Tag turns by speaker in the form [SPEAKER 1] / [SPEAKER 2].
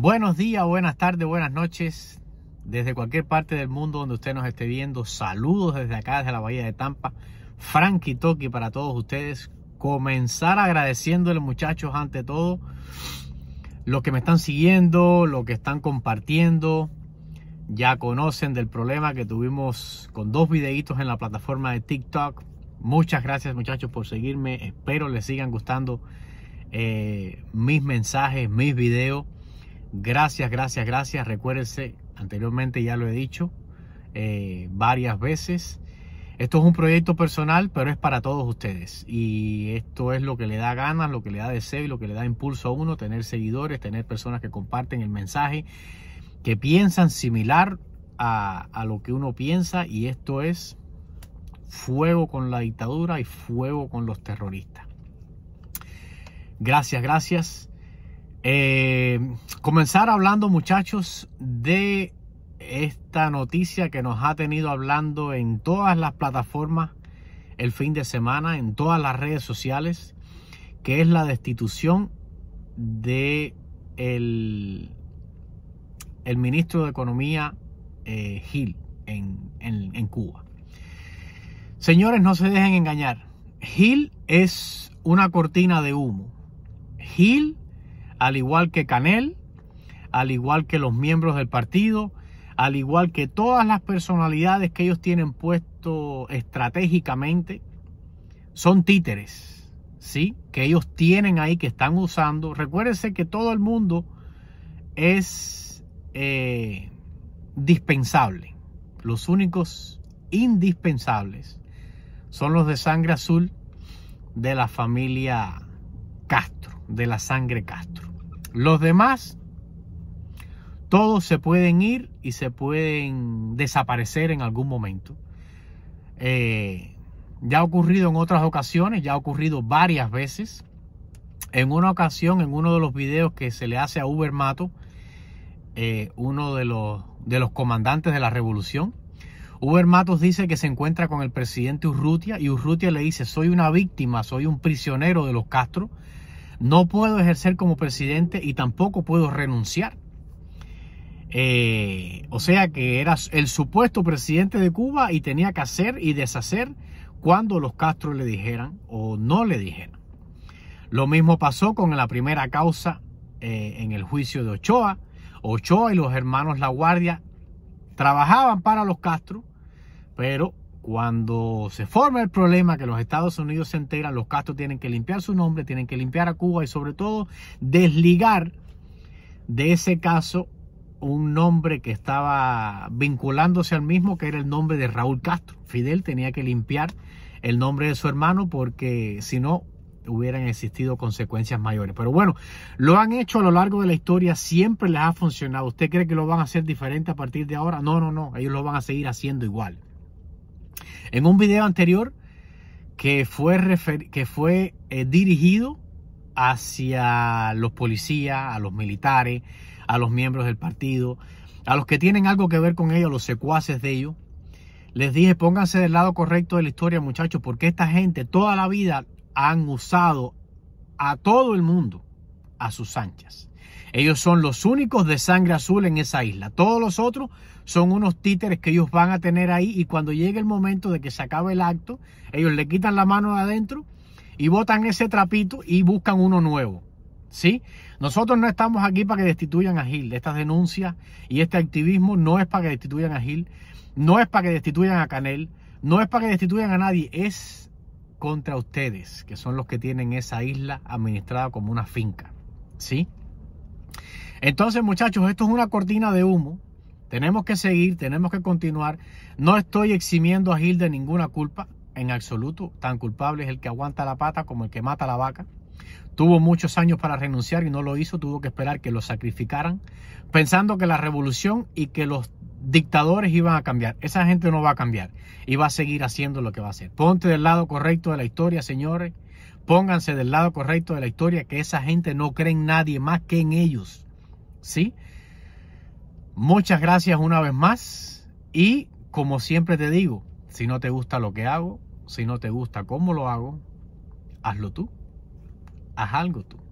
[SPEAKER 1] Buenos días, buenas tardes, buenas noches. Desde cualquier parte del mundo donde usted nos esté viendo, saludos desde acá, desde la Bahía de Tampa. Frankie Toki para todos ustedes. Comenzar agradeciéndole, muchachos, ante todo, los que me están siguiendo, los que están compartiendo. Ya conocen del problema que tuvimos con dos videitos en la plataforma de TikTok. Muchas gracias, muchachos, por seguirme. Espero les sigan gustando eh, mis mensajes, mis videos Gracias, gracias, gracias. Recuérdense, anteriormente ya lo he dicho eh, varias veces. Esto es un proyecto personal, pero es para todos ustedes. Y esto es lo que le da ganas, lo que le da deseo y lo que le da impulso a uno, tener seguidores, tener personas que comparten el mensaje, que piensan similar a lo que uno piensa. Y esto es fuego con la dictadura y fuego con los terroristas. Gracias, gracias. Eh, comenzar hablando muchachos de esta noticia que nos ha tenido hablando en todas las plataformas el fin de semana, en todas las redes sociales, que es la destitución de el, el ministro de Economía eh, Gil en, en Cuba. Señores, no se dejen engañar. Gil es una cortina de humo. Gil al igual que Canel, al igual que los miembros del partido, al igual que todas las personalidades que ellos tienen puesto estratégicamente, son títeres, ¿sí? Que ellos tienen ahí, que están usando. Recuérdense que todo el mundo es eh, dispensable. Los únicos indispensables son los de sangre azul de la familia Castro, de la sangre Castro. Los demás, todos se pueden ir y se pueden desaparecer en algún momento. Eh, ya ha ocurrido en otras ocasiones, ya ha ocurrido varias veces. En una ocasión, en uno de los videos que se le hace a Uber Mato, eh, uno de los, de los comandantes de la revolución, Uber Matos dice que se encuentra con el presidente Urrutia y Urrutia le dice, soy una víctima, soy un prisionero de los Castro, no puedo ejercer como presidente y tampoco puedo renunciar. Eh, o sea que era el supuesto presidente de Cuba y tenía que hacer y deshacer cuando los Castro le dijeran o no le dijeran. Lo mismo pasó con la primera causa eh, en el juicio de Ochoa. Ochoa y los hermanos La Guardia trabajaban para los Castro, pero cuando se forma el problema que los Estados Unidos se enteran, los Castro tienen que limpiar su nombre, tienen que limpiar a Cuba y sobre todo desligar de ese caso un nombre que estaba vinculándose al mismo, que era el nombre de Raúl Castro. Fidel tenía que limpiar el nombre de su hermano porque si no hubieran existido consecuencias mayores. Pero bueno, lo han hecho a lo largo de la historia, siempre les ha funcionado. ¿Usted cree que lo van a hacer diferente a partir de ahora? No, no, no, ellos lo van a seguir haciendo igual. En un video anterior que fue, que fue eh, dirigido hacia los policías, a los militares, a los miembros del partido, a los que tienen algo que ver con ellos, los secuaces de ellos. Les dije, pónganse del lado correcto de la historia, muchachos, porque esta gente toda la vida han usado a todo el mundo a sus anchas. Ellos son los únicos de sangre azul en esa isla. Todos los otros son unos títeres que ellos van a tener ahí y cuando llegue el momento de que se acabe el acto, ellos le quitan la mano adentro y botan ese trapito y buscan uno nuevo. ¿Sí? Nosotros no estamos aquí para que destituyan a Gil. Estas denuncias y este activismo no es para que destituyan a Gil, no es para que destituyan a Canel, no es para que destituyan a nadie, es contra ustedes, que son los que tienen esa isla administrada como una finca. ¿Sí? Entonces, muchachos, esto es una cortina de humo. Tenemos que seguir, tenemos que continuar. No estoy eximiendo a Gil de ninguna culpa, en absoluto. Tan culpable es el que aguanta la pata como el que mata la vaca. Tuvo muchos años para renunciar y no lo hizo, tuvo que esperar que lo sacrificaran, pensando que la revolución y que los dictadores iban a cambiar. Esa gente no va a cambiar y va a seguir haciendo lo que va a hacer. Ponte del lado correcto de la historia, señores. Pónganse del lado correcto de la historia, que esa gente no cree en nadie más que en ellos. ¿sí? Muchas gracias una vez más y como siempre te digo, si no te gusta lo que hago, si no te gusta cómo lo hago, hazlo tú, haz algo tú.